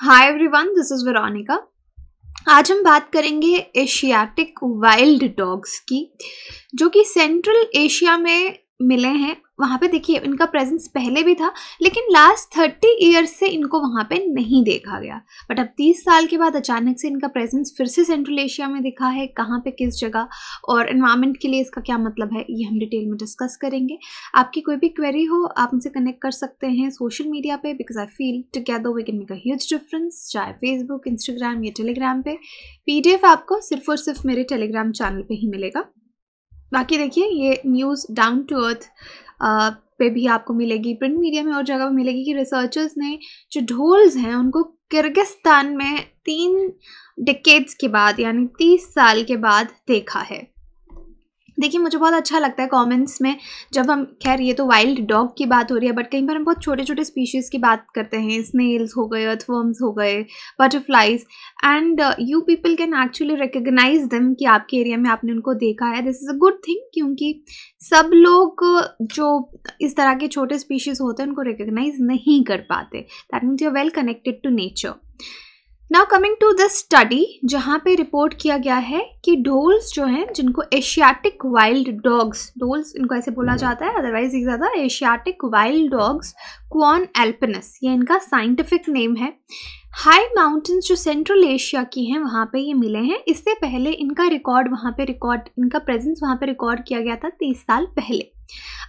Hi everyone this is Veronica आज हम बात करेंगे एशियाटिक वाइल्ड डॉग्स की जो कि सेंट्रल एशिया में मिले हैं वहाँ पे देखिए इनका प्रेजेंस पहले भी था लेकिन लास्ट थर्टी ईयर्स से इनको वहाँ पे नहीं देखा गया बट अब तीस साल के बाद अचानक से इनका प्रेजेंस फिर से सेंट्रल एशिया में दिखा है कहाँ पे किस जगह और इन्वायरमेंट के लिए इसका क्या मतलब है ये हम डिटेल में डिस्कस करेंगे आपकी कोई भी क्वेरी हो आप उनसे कनेक्ट कर सकते हैं सोशल मीडिया पर because I feel together we can make a huge difference चाहे फेसबुक इंस्टाग्राम या टेलीग्राम पर पी आपको सिर्फ और सिर्फ मेरे टेलीग्राम चैनल पर ही मिलेगा बाकी देखिए ये न्यूज़ डाउन टू अर्थ पे भी आपको मिलेगी प्रिंट मीडिया में और जगह पर मिलेगी कि रिसर्चर्स ने जो ढोल्स हैं उनको किर्गिस्तान में तीन डिकेट्स के बाद यानी तीस साल के बाद देखा है देखिए मुझे बहुत अच्छा लगता है कमेंट्स में जब हम खैर ये तो वाइल्ड डॉग की बात हो रही है बट कहीं पर हम बहुत छोटे छोटे स्पीशीज़ की बात करते हैं स्नेल्स हो गए अर्थवर्म्स हो गए butterflies and you people can actually recognise them कि आपके एरिया में आपने उनको देखा है this is a good thing क्योंकि सब लोग uh, जो इस तरह के छोटे स्पीशीज़ होते हैं उनको रिकग्नाइज नहीं कर पाते that means you are well connected to nature now coming to this study जहाँ पे रिपोर्ट किया गया है कि डोल्स जो हैं जिनको एशियाटिक वाइल्ड डॉग्स डोल्स इनको ऐसे बोला जाता है अदरवाइज ये ज़्यादा Asiatic wild dogs Cuon alpinus ये इनका साइंटिफिक नेम है हाई माउंटेंस जो सेंट्रल एशिया की हैं वहाँ पे ये मिले हैं इससे पहले इनका रिकॉर्ड वहाँ पे रिकॉर्ड इनका प्रेजेंस वहाँ पे रिकॉर्ड किया गया था तीस साल पहले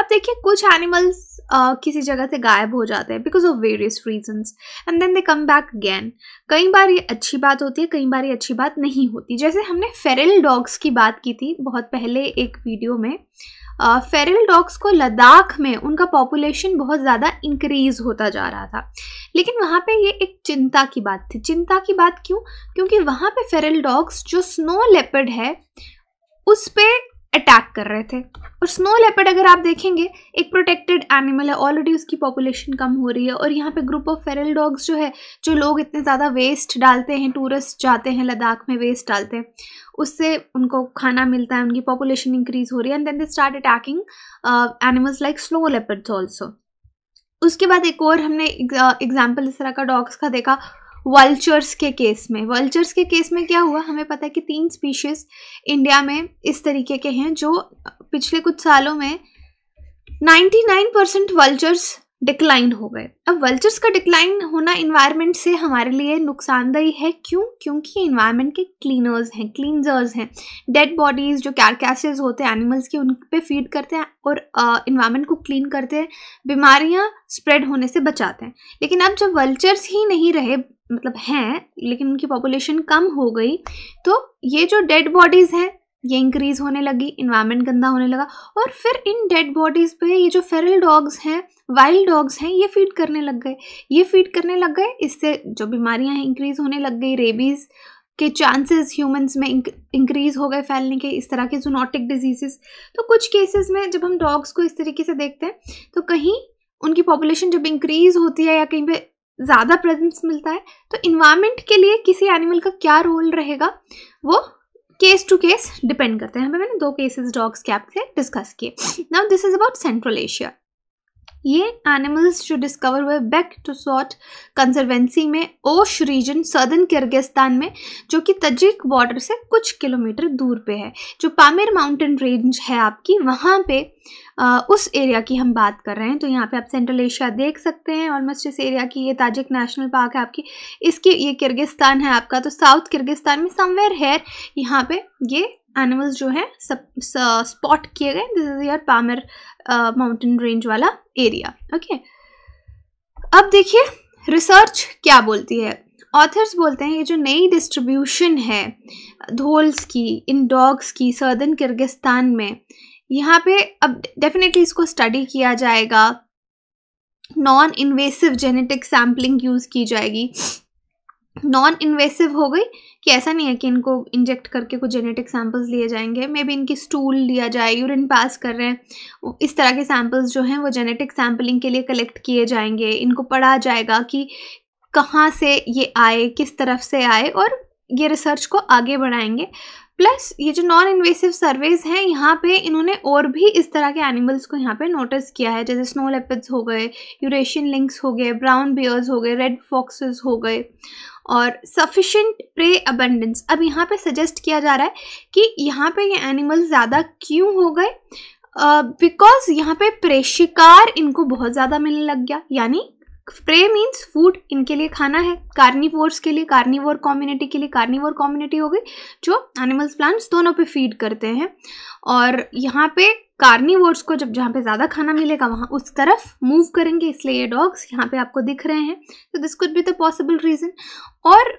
अब देखिए कुछ एनिमल्स uh, किसी जगह से गायब हो जाते हैं because of various reasons and then they come back again कई बार ये अच्छी बात होती है कई बार ये अच्छी बात नहीं होती जैसे हमने फेरल डॉग्स की बात की थी बहुत पहले एक वीडियो में फेरल uh, डॉग्स को लद्दाख में उनका पॉपुलेशन बहुत ज़्यादा इंक्रीज होता जा रहा था लेकिन वहाँ पे ये एक चिंता की बात थी चिंता की बात क्यों क्योंकि वहाँ पे फेरल डॉग्स जो स्नो लेपर्ड है उस पर अटैक कर रहे थे और स्नो लेपर्ड अगर आप देखेंगे एक प्रोटेक्टेड एनिमल है ऑलरेडी उसकी पॉपुलेशन कम हो रही है और यहाँ पे ग्रुप ऑफ फेरल डॉग्स जो है जो लोग इतने ज़्यादा वेस्ट डालते हैं टूरिस्ट जाते हैं लद्दाख में वेस्ट डालते हैं उससे उनको खाना मिलता है उनकी पॉपुलेशन इंक्रीज हो रही है and then they start attacking animals like snow leopards also उसके बाद एक और हमने एग्जाम्पल uh, इस तरह का डॉग्स का देखा वल्चर्स के केस में वल्चर्स के केस में क्या हुआ हमें पता है कि तीन स्पीशीज़ इंडिया में इस तरीके के हैं जो पिछले कुछ सालों में 99 परसेंट वल्चर्स डिक्लाइन हो गए अब वल्चर्स का डिक्लाइन होना इन्वायरमेंट से हमारे लिए नुकसानदायी है क्यों क्योंकि इन्वायरमेंट के क्लीनर्स हैं क्लीनजर्स हैं डेड बॉडीज़ जो कैरकैसेज होते हैं एनिमल्स के उन पे फीड करते हैं और इन्वायरमेंट को क्लीन करते हैं बीमारियाँ स्प्रेड होने से बचाते हैं लेकिन अब जब वल्चर्स ही नहीं रहे मतलब हैं लेकिन उनकी पॉपुलेशन कम हो गई तो ये जो डेड बॉडीज़ हैं ये इंक्रीज़ होने लगी इन्वायरमेंट गंदा होने लगा और फिर इन डेड बॉडीज़ पे ये जो फेरल डॉग्स हैं वाइल्ड डॉग्स हैं ये फीड करने लग गए ये फीड करने लग गए इससे जो बीमारियां हैं इंक्रीज़ होने लग गई रेबीज़ के चांसेस ह्यूमंस में इंक्रीज हो गए फैलने के इस तरह के जूनोटिक डिजीज़ तो कुछ केसेस में जब हम डॉग्स को इस तरीके से देखते हैं तो कहीं उनकी पॉपुलेशन जब इंक्रीज होती है या कहीं पर ज़्यादा प्रेजेंस मिलता है तो इन्वायरमेंट के लिए किसी एनिमल का क्या रोल रहेगा वो केस टू केस डिपेंड करते हैं हमें मैंने दो केसेस डॉग्स कैप से डिस्कस किए now this is about Central Asia ये एनिमल्स जो डिस्कवर हुए बैक टू सॉट कंजर्वेंसी में ओश रीजन सदर्न किर्गिस्तान में जो कि तजिक बॉर्डर से कुछ किलोमीटर दूर पे है जो पामिर माउंटेन रेंज है आपकी वहाँ पे आ, उस एरिया की हम बात कर रहे हैं तो यहाँ पे आप सेंट्रल एशिया देख सकते हैं ऑलमोस्ट इस एरिया की ये ताजिक नेशनल पार्क है आपकी इसकी ये किर्गिस्तान है आपका तो साउथ किर्गिस्तान में समवेयर है यहाँ पे ये एनिमल्स जो है स्पॉट किए गए this is your Pamir mountain range वाला एरिया ओके अब देखिए रिसर्च क्या बोलती है ऑथर्स बोलते हैं ये जो नई डिस्ट्रीब्यूशन है धोल्स की इन डॉग्स की सर्दन किर्गिस्तान में यहाँ पे अब डेफिनेटली इसको स्टडी किया जाएगा non invasive genetic sampling use की जाएगी नॉन इन्वेसिव हो गई कि ऐसा नहीं है कि इनको इंजेक्ट करके कुछ जेनेटिक सैम्पल्स लिए जाएंगे मे बी इनकी स्टूल लिया जाए यूरिन पास कर रहे हैं इस तरह के सैम्पल्स जो हैं वो जेनेटिक सैम्पलिंग के लिए कलेक्ट किए जाएंगे इनको पढ़ा जाएगा कि कहाँ से ये आए किस तरफ से आए और ये रिसर्च को आगे बढ़ाएंगे प्लस ये जो नॉन इन्वेसिव सर्वेज हैं यहाँ पे इन्होंने और भी इस तरह के एनिमल्स को यहाँ पे नोटिस किया है जैसे स्नो लेपिड्स हो गए यूरेशियन लिंक्स हो गए ब्राउन बियर्स हो गए रेड फॉक्सेस हो गए और सफिशेंट प्रे अबंडेंस अब यहाँ पे सजेस्ट किया जा रहा है कि यहाँ पे ये एनिमल्स ज़्यादा क्यों हो गए बिकॉज uh, यहाँ पे प्रे शिकार इनको बहुत ज़्यादा मिलने लग गया यानी प्रे मीन्स फूड इनके लिए खाना है कार्निवोर्स के लिए कार्निवोर कम्युनिटी के लिए कार्निवोर कम्युनिटी हो गई जो एनिमल्स प्लांट्स दोनों पे फीड करते हैं और यहाँ पे कार्निवोर्स को जब जहाँ पे ज़्यादा खाना मिलेगा वहाँ उस तरफ मूव करेंगे इसलिए ये डॉग्स यहाँ पे आपको दिख रहे हैं तो this could be the possible reason और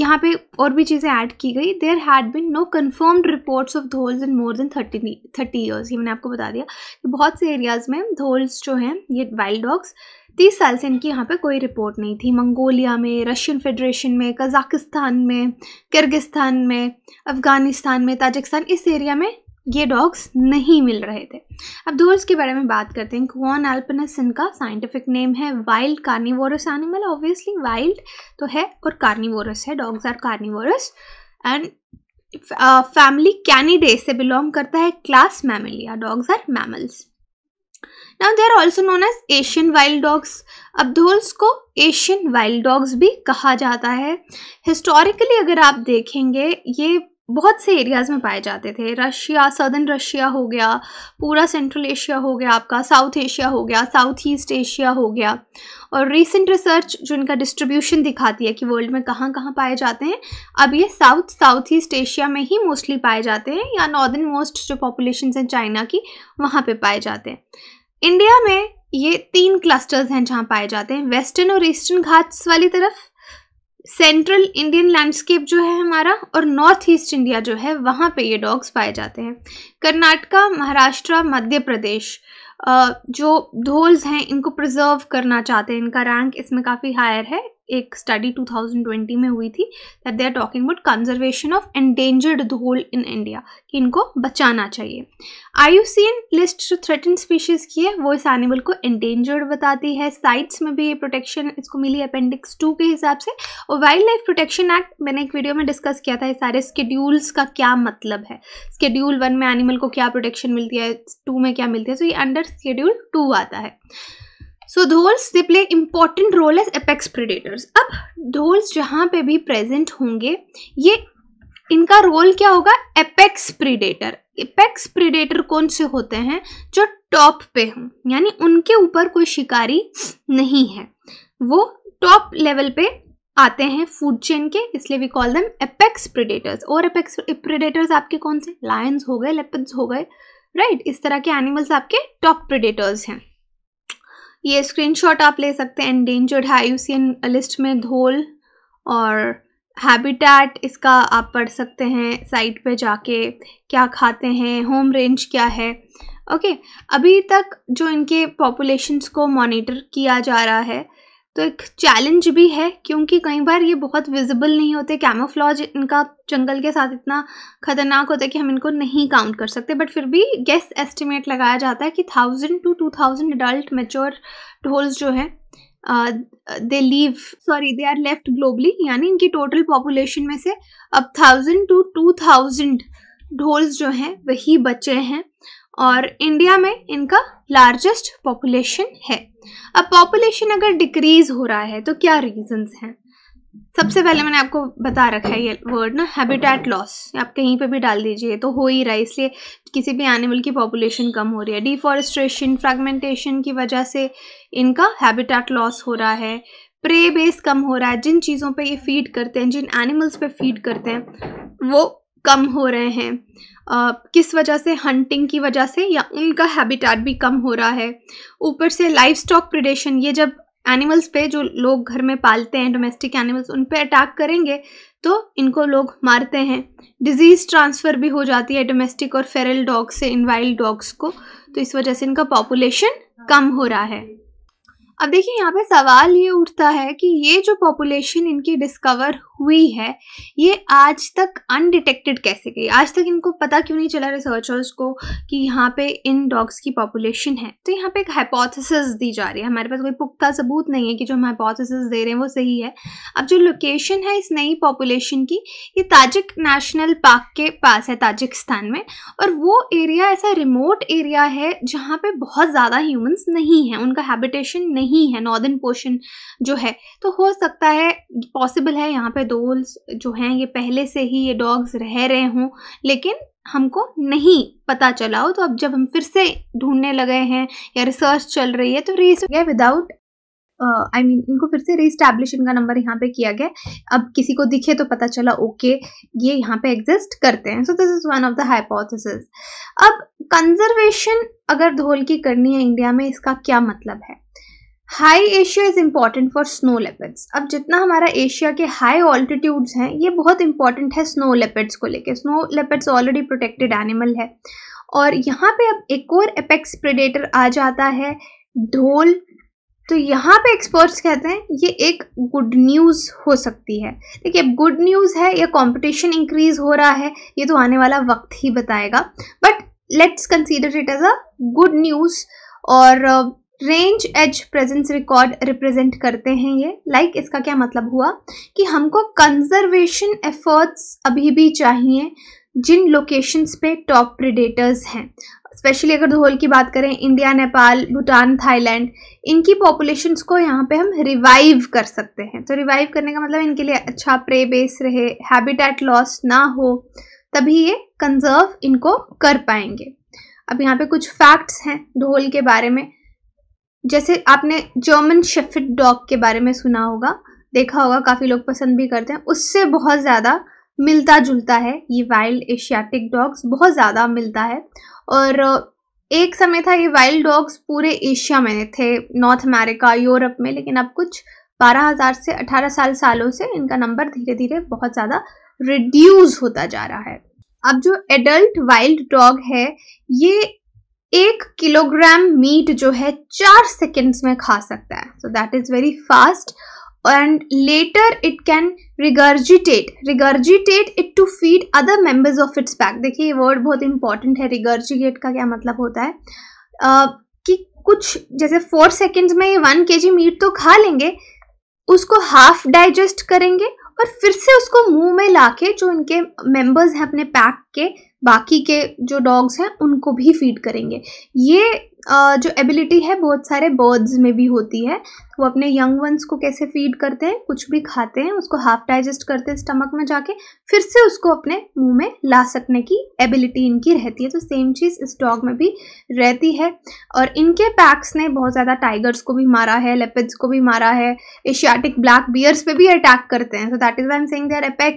यहाँ पे और भी चीज़ें ऐड की गई there had been no confirmed reports of dholes in more than thirty thirty years ये मैंने आपको बता दिया कि बहुत से एरियाज़ में धोल्स जो हैं ये वाइल्ड डॉग्स तीस साल से इनकी यहाँ पे कोई रिपोर्ट नहीं थी मंगोलिया में रशियन फेडरेशन में कजाकिस्तान में किर्गिस्तान में अफ़गानिस्तान में ताजिकिस्तान इस एरिया में ये डॉग्स नहीं मिल रहे थे अब डोर्स के बारे में बात करते हैं क्वॉन एल्पनस इनका साइंटिफिक नेम है wild carnivorous animal obviously wild तो है और कार्निवोरस है dogs are carnivorous and family Canidae से बिलोंग करता है class Mammalia dogs are mammals now they are also known as Asian wild dogs अब्दोल्स को एशियन वाइल्ड डॉग्स भी कहा जाता है हिस्टोरिकली अगर आप देखेंगे ये बहुत से एरियाज़ में पाए जाते थे रशिया सदर्न रशिया हो गया पूरा सेंट्रल एशिया हो गया आपका साउथ एशिया हो गया साउथ ईस्ट एशिया हो गया और रीसेंट रिसर्च जो इनका डिस्ट्रीब्यूशन दिखाती है कि वर्ल्ड में कहाँ कहाँ पाए जाते हैं अब ये साउथ साउथ ईस्ट एशिया में ही मोस्टली पाए जाते हैं या नॉर्दर्न मोस्ट जो पॉपुलेशन हैं चाइना की वहाँ पर पाए जाते हैं इंडिया में ये तीन क्लस्टर्स हैं जहाँ पाए जाते हैं वेस्टर्न और ईस्टर्न घाट्स वाली तरफ सेंट्रल इंडियन लैंडस्केप जो है हमारा और नॉर्थ ईस्ट इंडिया जो है वहाँ पे ये डॉग्स पाए जाते हैं कर्नाटका महाराष्ट्र मध्य प्रदेश जो धोल्स हैं इनको प्रिजर्व करना चाहते हैं इनका रैंक इसमें काफ़ी हायर है एक स्टडी 2020 में हुई थी that they are talking about conservation of endangered dhole in India कि इनको बचाना चाहिए आई लिस्ट जो थ्रेटन स्पीशीज़ की है वो इस एनिमल को एंडेंजर्ड बताती है साइट्स में भी ये प्रोटेक्शन इसको मिली अपेंडिक्स टू के हिसाब से और वाइल्ड लाइफ प्रोटेक्शन एक्ट मैंने एक वीडियो में डिस्कस किया था ये सारे स्केड्यूल्स का क्या मतलब है स्केड्यूल वन में एनिमल को क्या प्रोटेक्शन मिलती है टू में क्या मिलती है सो so, ये अंडर स्केड्यूल टू आता है so dholes they play important role as apex predators अब धोल्स जहाँ पे भी प्रेजेंट होंगे ये इनका रोल क्या होगा एपेक्स प्रिडेटर एपेक्स प्रिडेटर कौन से होते हैं जो टॉप पे हों यानी उनके ऊपर कोई शिकारी नहीं है वो टॉप लेवल पे आते हैं फूड चेन के इसलिए we call them apex predators और एपेक्स प्रिडेटर्स आपके कौन से लायंस हो गए लेपिड्स हो गए राइट right? इस तरह के एनिमल्स आपके टॉप प्रिडेटर्स हैं ये स्क्रीनशॉट आप ले सकते हैं एंडेंजर्ड है लिस्ट में धोल और हैबिटेट इसका आप पढ़ सकते हैं साइट पे जाके क्या खाते हैं होम रेंज क्या है ओके okay, अभी तक जो इनके पॉपुलेशंस को मॉनिटर किया जा रहा है तो एक चैलेंज भी है क्योंकि कई बार ये बहुत विजिबल नहीं होते कैमोफ्लॉज इनका जंगल के साथ इतना खतरनाक होता है कि हम इनको नहीं काउंट कर सकते बट फिर भी गेस एस्टिमेट लगाया जाता है कि thousand to two thousand adult mature dholes जो हैं they live sorry they are left globally यानी इनकी टोटल पॉपुलेशन में से अब thousand to two thousand dholes जो हैं वही बचे हैं और इंडिया में इनका लार्जेस्ट पॉपुलेशन है अब पॉपुलेशन अगर डिक्रीज हो रहा है तो क्या रीजंस हैं सबसे पहले मैंने आपको बता रखा है ये वर्ड ना हैबिटेट लॉस आप कहीं पे भी डाल दीजिए तो हो ही रहा है इसलिए किसी भी एनिमल की पॉपुलेशन कम हो रही है डिफॉरेस्ट्रेशन फ्रैगमेंटेशन की वजह से इनका हैबिटेट लॉस हो रहा है प्रे बेस कम हो रहा है जिन चीज़ों पे ये फीड करते हैं जिन एनिमल्स पे फीड करते हैं वो कम हो रहे हैं आ, किस वजह से हंटिंग की वजह से या उनका हैबिटेट भी कम हो रहा है ऊपर से लाइफ स्टॉक प्रोडेशन ये जब एनिमल्स पे जो लोग घर में पालते हैं डोमेस्टिक एनिमल्स उन पे अटैक करेंगे तो इनको लोग मारते हैं डिजीज़ ट्रांसफ़र भी हो जाती है डोमेस्टिक और फेरल डॉग्स से इन वाइल्ड डॉग्स को तो इस वजह से इनका पॉपुलेशन कम हो रहा है अब देखिए यहाँ पे सवाल ये उठता है कि ये जो पॉपुलेशन इनकी डिस्कवर हुई है ये आज तक अनडिटेक्टेड कैसे गई आज तक इनको पता क्यों नहीं चला रिसर्चर्स को कि यहाँ पे इन डॉग्स की पॉपुलेशन है तो यहाँ पे एक हाइपोथेसिस दी जा रही है हमारे पास कोई पुख्ता सबूत नहीं है कि जो हम हाइपोथेसिस दे रहे हैं वो सही है अब जो लोकेशन है इस नई पॉपुलेशन की ये ताजिक नेशनल पार्क के पास है ताजिकस्तान में और वो एरिया ऐसा रिमोट एरिया है जहाँ पर बहुत ज़्यादा ह्यूमन्स नहीं है उनका हैबिटेशन नहीं है नॉर्दर्न पोर्शन जो है तो हो सकता है पॉसिबल है यहाँ पर डोल्स जो हैं ये पहले से ही ये डॉग्स रह रहे हों लेकिन हमको नहीं पता चला हो तो अब जब हम फिर से ढूंढने लगे हैं या रिसर्च चल रही है तो रेस गया विदाउट आई मीन इनको फिर से रीस्टैब्लिश इनका नंबर यहाँ पे किया गया अब किसी को दिखे तो पता चला ओके okay, ये यहाँ पे एग्जिस्ट करते हैं so this is one of the hypothesis अब कंजर्वेशन अगर धोल की करनी है इंडिया में इसका क्या मतलब है high Asia is important for snow leopards अब जितना हमारा एशिया के हाई ऑल्टीट्यूड्स हैं ये बहुत इंपॉर्टेंट है स्नो लेपर्ड्स को लेके snow leopards already protected animal है और यहाँ पे अब एक और एपेक्स प्रेडेटर आ जाता है ढोल तो यहाँ पे एक्सपर्ट्स कहते हैं ये एक गुड न्यूज़ हो सकती है देखिए अब गुड न्यूज़ है या कॉम्पिटिशन इंक्रीज हो रहा है ये तो आने वाला वक्त ही बताएगा but let's consider it as a good news और range as presence record represent करते हैं ये लाइक like इसका क्या मतलब हुआ कि हमको कंजर्वेशन एफर्ट्स अभी भी चाहिए जिन लोकेशंस पे टॉप प्रिडेटर्स हैं स्पेशली अगर धोल की बात करें इंडिया नेपाल भूटान थाईलैंड इनकी पॉपुलेशंस को यहाँ पे हम रिवाइव कर सकते हैं तो रिवाइव करने का मतलब इनके लिए अच्छा प्रे बेस रहे हैबिटेट लॉस ना हो तभी ये कंजर्व इनको कर पाएंगे अब यहाँ पे कुछ फैक्ट्स हैं धोल के बारे में जैसे आपने जर्मन शेफिड डॉग के बारे में सुना होगा देखा होगा काफ़ी लोग पसंद भी करते हैं उससे बहुत ज़्यादा मिलता जुलता है ये वाइल्ड एशियाटिक डॉग्स बहुत ज़्यादा मिलता है और एक समय था ये वाइल्ड डॉग्स पूरे एशिया में थे नॉर्थ अमेरिका यूरोप में लेकिन अब कुछ बारह हज़ार से 18 साल सालों से इनका नंबर धीरे धीरे बहुत ज़्यादा रिड्यूस होता जा रहा है अब जो एडल्ट वाइल्ड डॉग है ये एक किलोग्राम मीट जो है चार सेकेंड्स में खा सकता है so that is very fast and later it can regurgitate regurgitate it to feed other members of its pack देखिए ये वर्ड बहुत इंपॉर्टेंट है रिगर्जिगेट का क्या मतलब होता है uh, कि कुछ जैसे फोर सेकेंड्स में ये वन के जी मीट तो खा लेंगे उसको हाफ डाइजेस्ट करेंगे और फिर से उसको मुंह में लाके जो इनके मेंबर्स हैं अपने पैक के बाकी के जो डॉग्स हैं उनको भी फीड करेंगे ये जो एबिलिटी है बहुत सारे बर्ड्स में भी होती है वो अपने यंग वंस को कैसे फीड करते हैं कुछ भी खाते हैं उसको हाफ डाइजेस्ट करते हैं स्टमक में जाके फिर से उसको अपने मुंह में ला सकने की एबिलिटी इनकी रहती है तो सेम चीज़ इस डॉग में भी रहती है और इनके पैक्स ने बहुत ज़्यादा टाइगर्स को भी मारा है लेपिड्स को भी मारा है एशियाटिक ब्लैक बियर्स पे भी अटैक करते हैं सो दैट इज़ वाई एम देर दे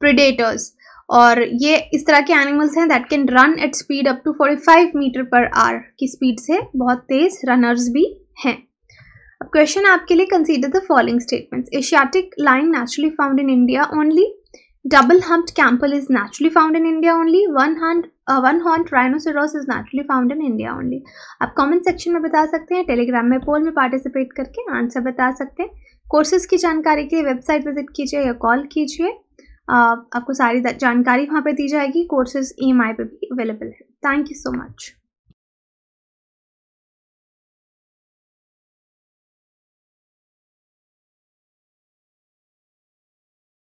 प्रिडेटर्स और ये इस तरह के एनिमल्स हैं that can run at speed up to 45 metre per hour की स्पीड से बहुत तेज रनर्स भी हैं अब क्वेश्चन आपके लिए consider the following statements Asiatic lion naturally found in India only double humped camel is naturally found in India only one horned one horned horned is naturally found in India only आप comment section में बता सकते हैं Telegram में पोल में participate करके answer बता सकते हैं कोर्सेज की जानकारी के लिए वेबसाइट विजिट कीजिए या कॉल कीजिए आपको सारी जानकारी वहाँ पर दी जाएगी कोर्सेज ई एम आई पर भी अवेलेबल है थैंक यू सो मच